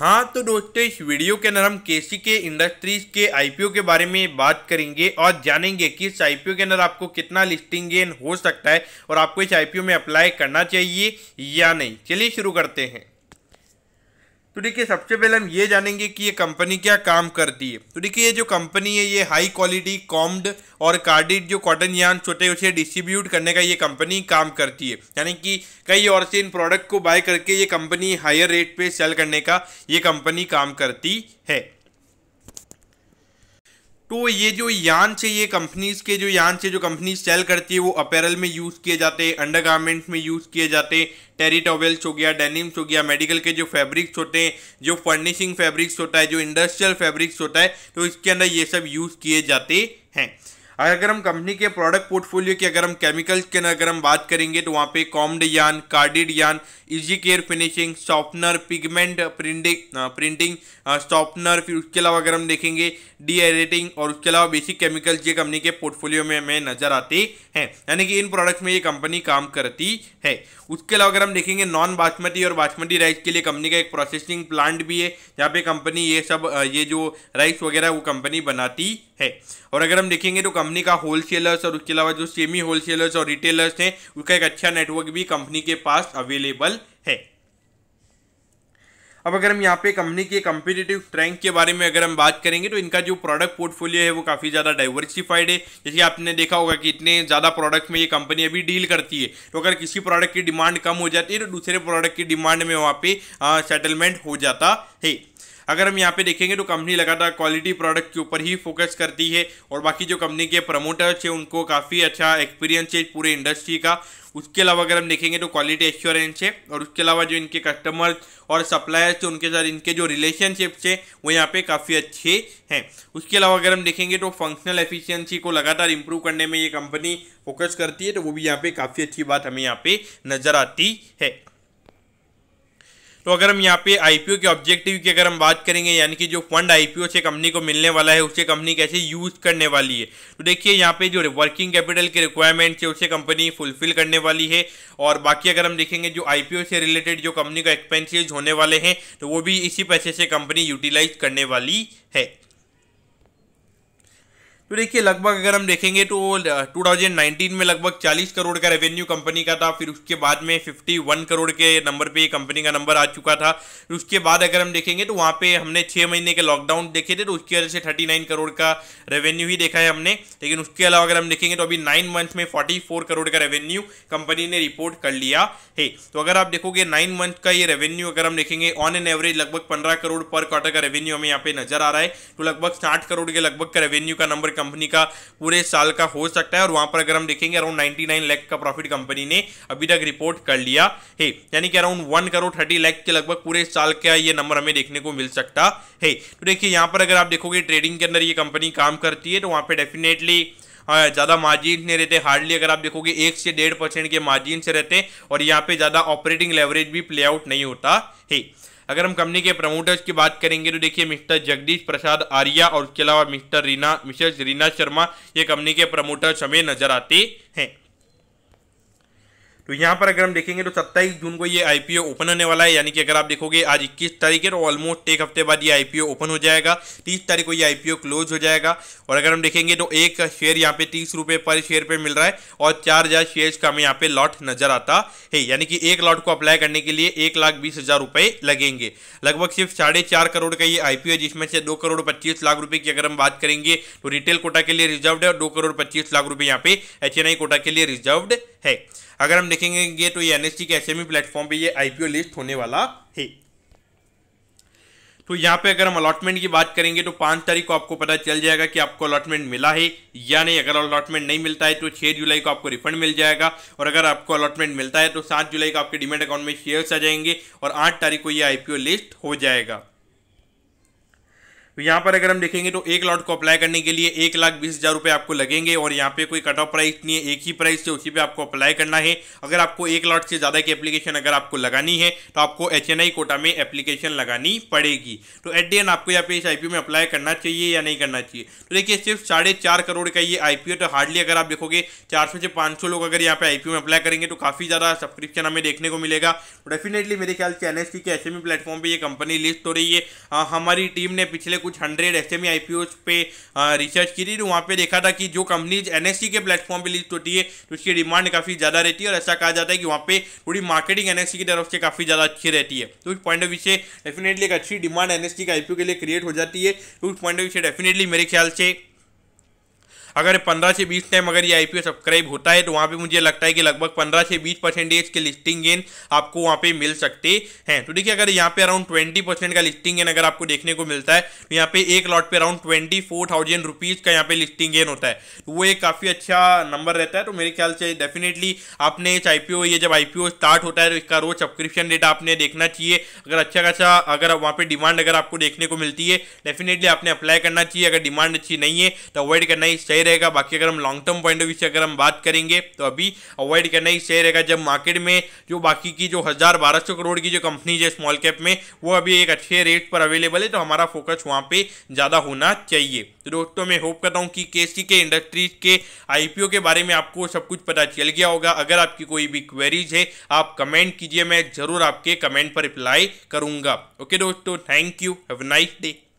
हाँ तो दोस्तों इस वीडियो के अंदर हम केसी के इंडस्ट्रीज के आईपीओ के बारे में बात करेंगे और जानेंगे कि इस आईपीओ के अंदर आपको कितना लिस्टिंग गेन हो सकता है और आपको इस आईपीओ में अप्लाई करना चाहिए या नहीं चलिए शुरू करते हैं तो देखिए सबसे पहले हम ये जानेंगे कि ये कंपनी क्या काम करती है तो देखिए ये जो कंपनी है ये हाई क्वालिटी कॉम्ड और कार्डिड जो कॉटन यान छोटे उसे डिस्ट्रीब्यूट करने का ये कंपनी काम करती है यानी कि कई और से इन प्रोडक्ट को बाय करके ये कंपनी हायर रेट पे सेल करने का ये कंपनी काम करती है तो ये जो यान से ये कंपनीज के जो यान से जो कंपनीज सेल करती है वो अपैरल में यूज़ किए जाते हैं अंडर गारमेंट्स में यूज़ किए जाते टेरी टॉवेल्स हो गया डेनिम्स हो गया मेडिकल के जो फैब्रिक्स होते हैं जो फर्निशिंग फैब्रिक्स होता है जो इंडस्ट्रियल फैब्रिक्स होता है तो इसके अंदर ये सब यूज़ किए जाते हैं अगर हम कंपनी के प्रोडक्ट पोर्टफोलियो की अगर हम केमिकल्स के अगर हम बात करेंगे तो वहाँ पे combed yarn carded yarn easy care finishing softener pigment printing printing softener फिर उसके अलावा अगर हम देखेंगे डी और उसके अलावा बेसिक केमिकल्स ये कंपनी के पोर्टफोलियो में हमें नज़र आते हैं यानी कि इन प्रोडक्ट्स में ये कंपनी काम करती है उसके अलावा अगर हम देखेंगे नॉन बासमती और बासमती राइस के लिए कंपनी का एक प्रोसेसिंग प्लांट भी है जहाँ पे कंपनी ये सब ये जो राइस वगैरह वो कंपनी बनाती है और अगर हम देखेंगे तो कंपनी कंपनी का होलसेलर्स और उसके अलावा जो सेमी होलसेलर्स और रिटेलर्स हैं उसका एक अच्छा नेटवर्क भी कंपनी के पास अवेलेबल है अब अगर हम यहाँ पे कंपनी के कम्पिटेटिव स्ट्रेंथ के बारे में अगर हम बात करेंगे तो इनका जो प्रोडक्ट पोर्टफोलियो है वो काफ़ी ज़्यादा डाइवर्सिफाइड है जैसे आपने देखा होगा कि इतने ज़्यादा प्रोडक्ट में ये कंपनी अभी डील करती है तो अगर किसी प्रोडक्ट की डिमांड कम हो जाती है तो दूसरे प्रोडक्ट की डिमांड में वहाँ पे सेटलमेंट हो जाता है अगर हम यहाँ पे देखेंगे तो कंपनी लगातार क्वालिटी प्रोडक्ट के ऊपर ही फोकस करती है और बाकी जो कंपनी के प्रमोटर्स हैं उनको काफ़ी अच्छा एक्सपीरियंस है पूरे इंडस्ट्री का उसके अलावा अगर हम देखेंगे तो क्वालिटी एश्योरेंस है और उसके अलावा जो इनके कस्टमर्स और सप्लायर्स थे उनके साथ इनके जो रिलेशनशिप्स हैं वो यहाँ पे काफ़ी अच्छे हैं उसके अलावा अगर हम देखेंगे तो फंक्शनल एफिशिएंसी को लगातार इंप्रूव करने में ये कंपनी फोकस करती है तो वो भी यहाँ पे काफ़ी अच्छी बात हमें यहाँ पे नज़र आती है तो अगर हम यहाँ पे आईपीओ के ऑब्जेक्टिव की अगर हम बात करेंगे यानी कि जो फंड आईपीओ से कंपनी को मिलने वाला है उसे कंपनी कैसे यूज करने वाली है तो देखिए यहाँ पे जो वर्किंग कैपिटल के रिक्वायरमेंट है उसे कंपनी फुलफिल करने वाली है और बाकी अगर हम देखेंगे जो आईपीओ से रिलेटेड जो कंपनी का एक्सपेंसिज होने वाले हैं तो वो भी इसी पैसे से कंपनी यूटिलाइज करने वाली है तो देखिए लगभग अगर हम देखेंगे तो 2019 में लगभग 40 करोड़ का रेवेन्यू कंपनी का था फिर उसके बाद में 51 करोड़ के नंबर पे कंपनी का नंबर आ चुका था फिर उसके बाद अगर हम देखेंगे तो वहाँ पे हमने छः महीने के लॉकडाउन देखे थे तो उसकी वजह से 39 करोड़ का रेवेन्यू ही देखा है हमने लेकिन उसके अलावा अगर हम देखेंगे तो अभी नाइन मंथ में फोर्टी करोड़ का रेवेन्यू कंपनी ने रिपोर्ट कर लिया है तो अगर आप देखोगे नाइन मंथ का ये रेवेन्यू अगर हम देखेंगे ऑन एन एवरेज लगभग पंद्रह करोड़ पर क्वार्टर का रेवेन्यू हमें यहाँ पे नजर आ रहा है तो लगभग साठ करोड़ के लगभग का रेवेन्यू का नंबर कंपनी का पूरे साल का हो सकता है और वहां पर अगर हम देखेंगे अराउंड नाइनटी नाइन लैख का प्रॉफिट कंपनी ने अभी तक रिपोर्ट कर लिया है यानी कि around one crore thirty lakh के लगभग पूरे साल का ये नंबर हमें देखने को मिल सकता है तो देखिए यहाँ पर अगर आप देखोगे ट्रेडिंग के अंदर ये कंपनी काम करती है तो वहाँ पर डेफिनेटली ज़्यादा मार्जिन नहीं रहते हार्डली अगर आप देखोगे एक से डेढ़ परसेंट के मार्जिन से रहते हैं और यहाँ पे ज़्यादा ऑपरेटिंग लेवरेज भी प्लेआउट नहीं होता है अगर हम कंपनी के प्रमोटर्स की बात करेंगे तो देखिए मिस्टर जगदीश प्रसाद आर्या और उसके अलावा मिस्टर रीना मिसेस रीना शर्मा ये कंपनी के प्रमोटर्स हमें नजर आते हैं तो यहाँ पर अगर हम देखेंगे तो 27 जून को ये आईपीओ ओपन होने वाला है यानी कि अगर आप देखोगे आज 21 तारीख है तो ऑलमोस्ट एक हफ्ते बाद ये आईपीओ ओपन हो जाएगा 30 तारीख को ये आईपीओ क्लोज हो जाएगा और अगर हम देखेंगे तो एक शेयर यहाँ पे तीस रुपये पर शेयर पे मिल रहा है और चार हज़ार शेयर का हमें यहाँ पे लॉट नजर आता है यानी कि एक लॉट को अप्लाई करने के लिए एक लाख बीस हज़ार रुपये लगेंगे लगभग सिर्फ साढ़े चार करोड़ का ये आईपीओ है जिसमें से दो करोड़ पच्चीस लाख रुपये की अगर हम बात करेंगे तो रिटेल कोटा के लिए रिजर्व है और दो करोड़ पच्चीस लाख रुपये यहाँ पे एच कोटा के लिए रिजर्व है अगर हम देखेंगे तो ये एनएसटी के एसएमई प्लेटफॉर्म e पे ये आईपीओ लिस्ट होने वाला है तो यहाँ पे अगर हम अलॉटमेंट की बात करेंगे तो पाँच तारीख को आपको पता चल जाएगा कि आपको अलॉटमेंट मिला है या नहीं अगर अलॉटमेंट नहीं मिलता है तो छः जुलाई को आपको रिफंड मिल जाएगा और अगर आपको अलॉटमेंट मिलता है तो सात जुलाई को आपके डिमेट अकाउंट में शेयर्स आ जाएंगे और आठ तारीख को ये आईपीओ लिस्ट हो जाएगा तो यहाँ पर अगर हम देखेंगे तो एक लॉट को अप्लाई करने के लिए एक लाख बीस हज़ार रुपये आपको लगेंगे और यहाँ पे कोई कट ऑफ प्राइस नहीं है एक ही प्राइस है उसी पे आपको अप्लाई करना है अगर आपको एक लॉट से ज़्यादा की एप्लीकेशन अगर आपको लगानी है तो आपको एच कोटा में एप्लीकेशन लगानी पड़ेगी तो एट डी एन आपको यहाँ पे इस आई में अप्लाई करना चाहिए या नहीं करना चाहिए तो देखिए सिर्फ साढ़े करोड़ का ये आई तो हार्डली अगर आप देखोगे चार से पाँच लोग अगर यहाँ पर आई में अप्लाई करेंगे तो काफ़ी ज़्यादा सब्सक्रिप्शन हमें देखने को मिलेगा डेफिनेटली तो मेरे ख्याल से एन के एस प्लेटफॉर्म पर ये कंपनी लिस्ट हो रही है हाँ, हमारी टीम ने पिछले कुछ हंड्रेड एस एम पे रिसर्च की थी तो वहाँ पे देखा था कि जो कंपनीज एन e के प्लेटफॉर्म पर लिस्ट होती है तो उसकी डिमांड काफ़ी ज़्यादा रहती है और ऐसा कहा जाता है कि वहाँ पे थोड़ी मार्केटिंग एन की तरफ से काफ़ी ज़्यादा अच्छी रहती है तो उस पॉइंट ऑफ व्यू से डेफिनेटली एक अच्छी डिमांड एन एस के आई के लिए क्रिएट हो जाती है तो उस पॉइंट ऑफ व्यू से डेफिनेटली मेरे ख्याल से अगर पंद्रह से बीस टाइम अगर ये आई सब्सक्राइब होता है तो वहाँ पे मुझे लगता है कि लगभग पंद्रह से बीस परसेंटेज के लिस्टिंग गेन आपको वहाँ पे मिल सकते हैं तो देखिए अगर यहाँ पे अराउंड ट्वेंटी परसेंट का लिस्टिंग गेन अगर आपको देखने को मिलता है तो यहाँ पे एक लॉट पे around twenty four thousand rupees का यहाँ पे लिस्टिंग गेन होता है तो वो एक काफ़ी अच्छा नंबर रहता है तो मेरे ख्याल से डेफिनेटली आपने इस आई ये जब आई स्टार्ट होता है तो इसका रोज सब्सक्रिप्शन डेट आपने देखना चाहिए अगर अच्छा खासा अगर वहाँ पर डिमांड अगर आपको देखने को मिलती है डेफिनेटली आपने अप्लाई करना चाहिए अगर डिमांड अच्छी नहीं है तो अवॉइड करना ही सही सही रहेगा बाकी अगर हम long term point of view से अगर हम बात करेंगे तो अभी अवॉइड करना ही सही रहेगा जब मार्केट में जो बाकी की जो हज़ार बारह सौ करोड़ की जो कंपनी है स्मॉल कैप में वो अभी एक अच्छे रेट पर अवेलेबल है तो हमारा फोकस वहाँ पर ज़्यादा होना चाहिए तो दोस्तों मैं होप करता हूँ कि केसी के इंडस्ट्रीज के आईपीओ के बारे में आपको सब कुछ पता चल गया होगा अगर आपकी कोई भी क्वेरीज है आप कमेंट कीजिए मैं ज़रूर आपके कमेंट पर रिप्लाई करूँगा ओके दोस्तों thank you have nice day